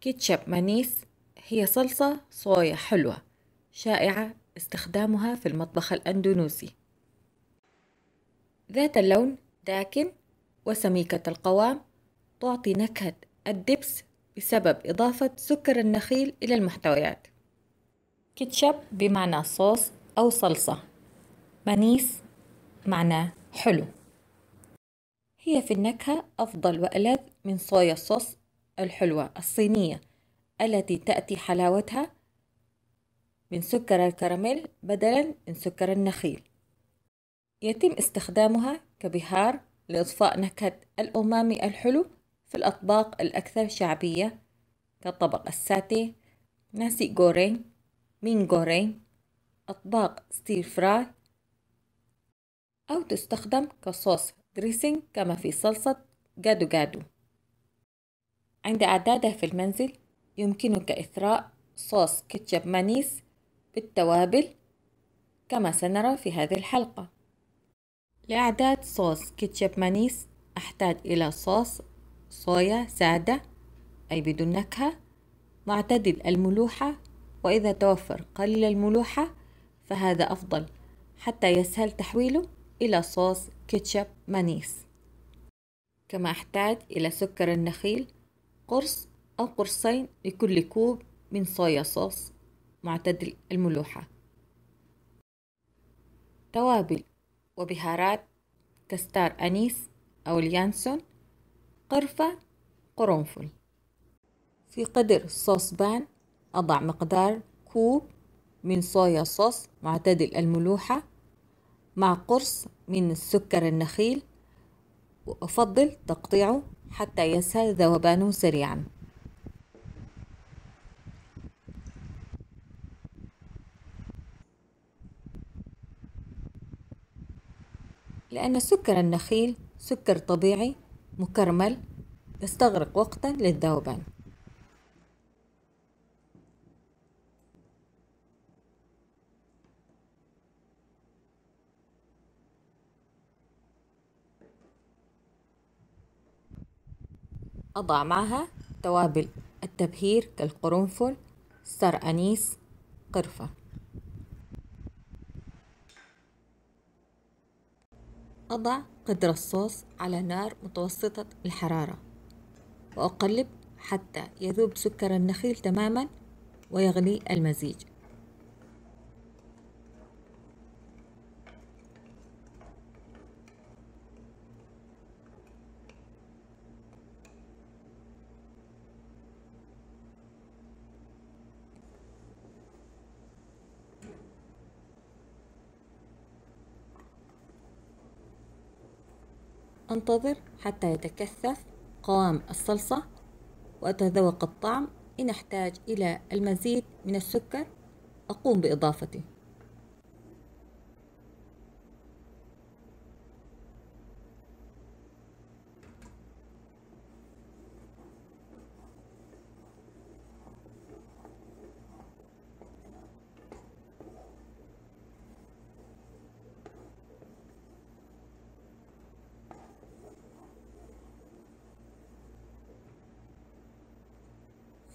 كيتشب مانيس هي صلصة صويا حلوة شائعة استخدامها في المطبخ الأندونوسي ذات اللون داكن وسميكة القوام تعطي نكهة الدبس بسبب إضافة سكر النخيل إلى المحتويات كيتشب بمعنى صوص أو صلصة مانيس معنى حلو هي في النكهة أفضل وألذ من صويا صوص الحلوة الصينية التي تأتي حلاوتها من سكر الكراميل بدلا من سكر النخيل يتم استخدامها كبهار لإضفاء نكهة الأمامي الحلو في الأطباق الأكثر شعبية كطبق الساتي ناسي غورين مين غورين أطباق ستير فراي أو تستخدم كصوص دريسينج كما في صلصة جادو جادو عند إعداده في المنزل يمكنك إثراء صوص كيتشب مانيس بالتوابل كما سنرى في هذه الحلقة لإعداد صوص كيتشب مانيس أحتاج إلى صوص صويا سادة أي بدون نكهة معتدل الملوحة وإذا توفر قليل الملوحة فهذا أفضل حتى يسهل تحويله إلى صوص كيتشب مانيس كما أحتاج إلى سكر النخيل قرص أو قرصين لكل كوب من صويا صوص معتدل الملوحة توابل وبهارات كستار أنيس أو اليانسون قرفة قرنفل في قدر صوص بان أضع مقدار كوب من صويا صوص معتدل الملوحة مع قرص من السكر النخيل وأفضل تقطيعه حتى يسهل ذوبانه سريعا يعني. لأن سكر النخيل سكر طبيعي مكرمل يستغرق وقتا للذوبان أضع معها توابل التبهير كالقرنفل سر أنيس قرفة أضع قدر الصوص على نار متوسطة الحرارة وأقلب حتى يذوب سكر النخيل تماما ويغلي المزيج أنتظر حتى يتكثف قوام الصلصة وأتذوق الطعم إن احتاج إلى المزيد من السكر أقوم بإضافته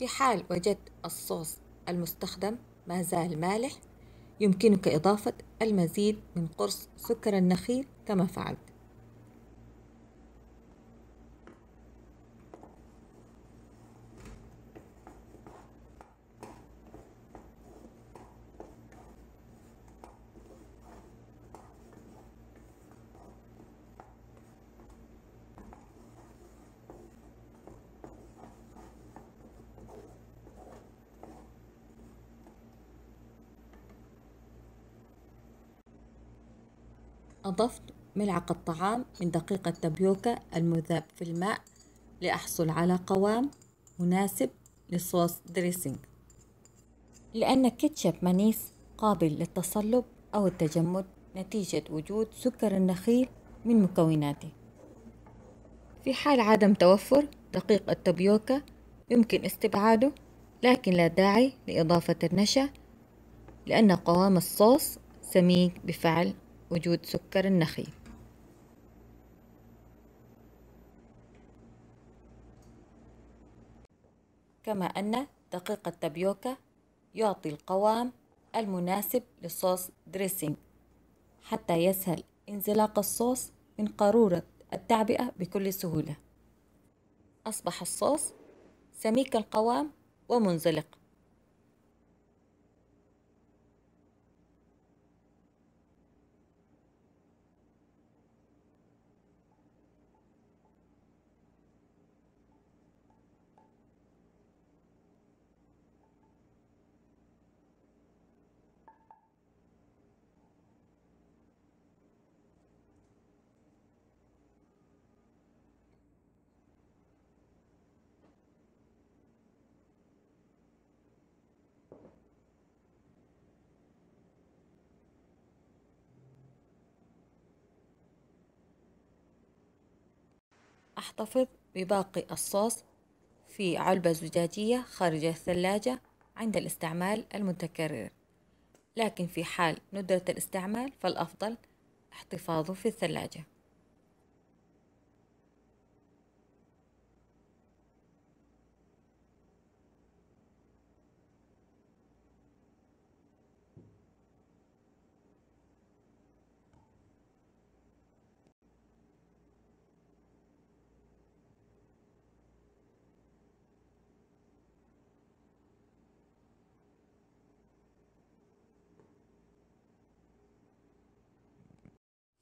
في حال وجدت الصوص المستخدم ما زال مالح يمكنك إضافة المزيد من قرص سكر النخيل كما فعلت أضفت ملعقة طعام من دقيق التابيوكا المذاب في الماء لأحصل على قوام مناسب للصوص دريسنج لأن كيتشب مانيس قابل للتصلب أو التجمد نتيجة وجود سكر النخيل من مكوناته في حال عدم توفر دقيق التابيوكا يمكن استبعاده لكن لا داعي لإضافة النشا لأن قوام الصوص سميك بفعل وجود سكر النخي كما أن دقيق التبيوكا يعطي القوام المناسب للصوص دريسينج حتى يسهل انزلاق الصوص من قارورة التعبئة بكل سهولة أصبح الصوص سميك القوام ومنزلق أحتفظ بباقي الصوص في علبة زجاجية خارج الثلاجة عند الاستعمال المتكرر لكن في حال ندرة الاستعمال فالأفضل احتفاظه في الثلاجة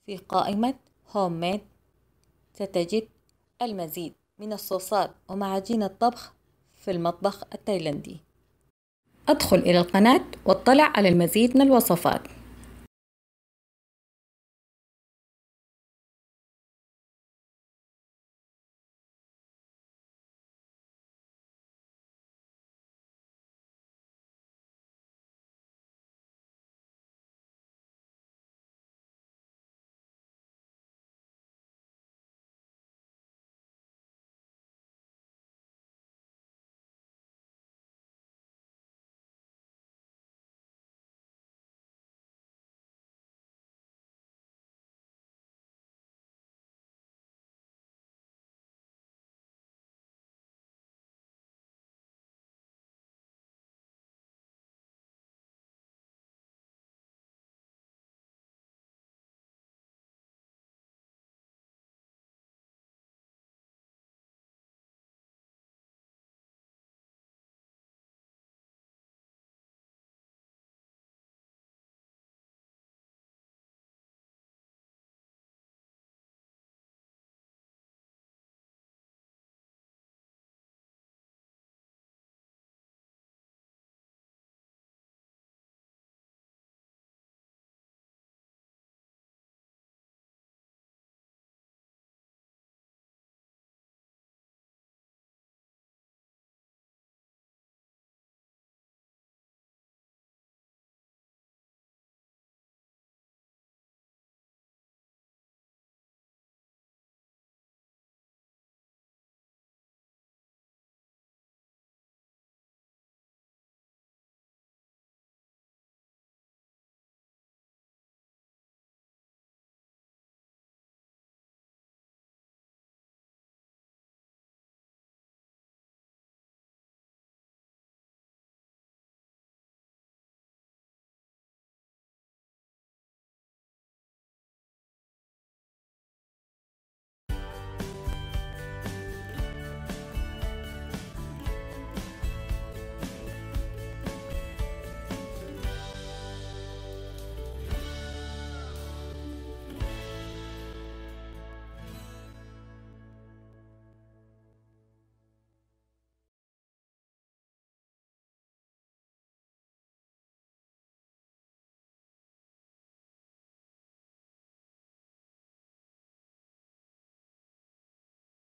في قائمة هوم ميد ستجد المزيد من الصوصات ومعاجين الطبخ في المطبخ التايلندي أدخل إلى القناة واطلع على المزيد من الوصفات